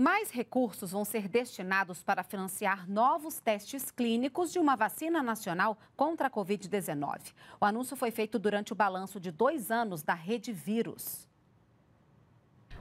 Mais recursos vão ser destinados para financiar novos testes clínicos de uma vacina nacional contra a Covid-19. O anúncio foi feito durante o balanço de dois anos da Rede Vírus.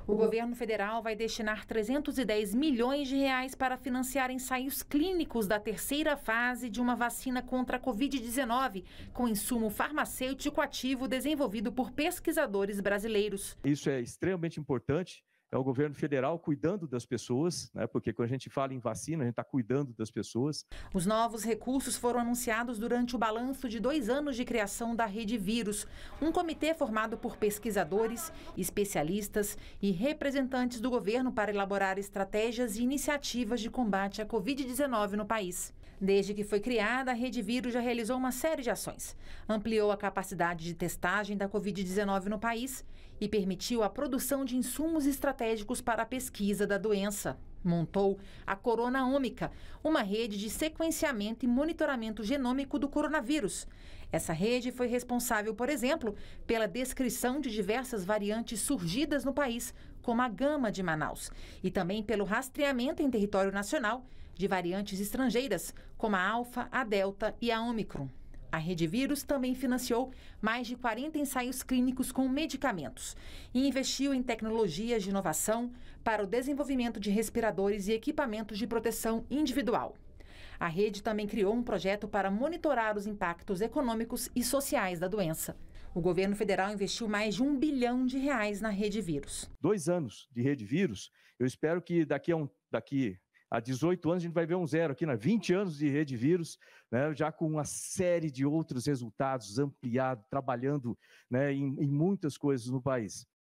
O governo federal vai destinar 310 milhões de reais para financiar ensaios clínicos da terceira fase de uma vacina contra a Covid-19, com insumo farmacêutico ativo desenvolvido por pesquisadores brasileiros. Isso é extremamente importante é o governo federal cuidando das pessoas, né? porque quando a gente fala em vacina, a gente está cuidando das pessoas. Os novos recursos foram anunciados durante o balanço de dois anos de criação da Rede Vírus, um comitê formado por pesquisadores, especialistas e representantes do governo para elaborar estratégias e iniciativas de combate à Covid-19 no país. Desde que foi criada, a Rede Vírus já realizou uma série de ações. Ampliou a capacidade de testagem da Covid-19 no país e permitiu a produção de insumos estratégicos para a pesquisa da doença. Montou a Coronaômica, uma rede de sequenciamento e monitoramento genômico do coronavírus. Essa rede foi responsável, por exemplo, pela descrição de diversas variantes surgidas no país, como a gama de Manaus, e também pelo rastreamento em território nacional de variantes estrangeiras, como a Alfa, a Delta e a Omicron. A Rede Vírus também financiou mais de 40 ensaios clínicos com medicamentos e investiu em tecnologias de inovação para o desenvolvimento de respiradores e equipamentos de proteção individual. A rede também criou um projeto para monitorar os impactos econômicos e sociais da doença. O governo federal investiu mais de um bilhão de reais na rede vírus. Dois anos de rede vírus. Eu espero que daqui a, um, daqui Há 18 anos a gente vai ver um zero aqui, né? 20 anos de rede vírus, né? já com uma série de outros resultados ampliados, trabalhando né, em, em muitas coisas no país.